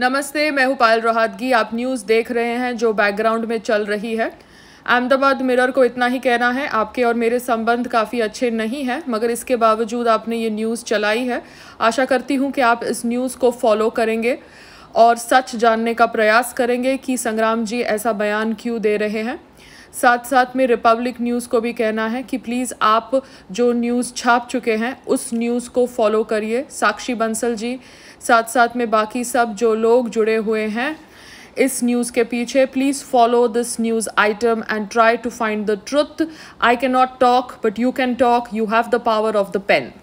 नमस्ते मैं हुपाल पायल रोहतगी आप न्यूज़ देख रहे हैं जो बैकग्राउंड में चल रही है अहमदाबाद मिरर को इतना ही कहना है आपके और मेरे संबंध काफ़ी अच्छे नहीं हैं मगर इसके बावजूद आपने ये न्यूज़ चलाई है आशा करती हूँ कि आप इस न्यूज़ को फॉलो करेंगे और सच जानने का प्रयास करेंगे कि संग्राम जी ऐसा बयान क्यों दे रहे हैं साथ साथ में रिपब्लिक न्यूज़ को भी कहना है कि प्लीज़ आप जो न्यूज़ छाप चुके हैं उस न्यूज़ को फॉलो करिए साक्षी बंसल जी साथ साथ में बाकी सब जो लोग जुड़े हुए हैं इस न्यूज़ के पीछे please follow this news item and try to find the truth I can not talk but you can talk you have the power of the pen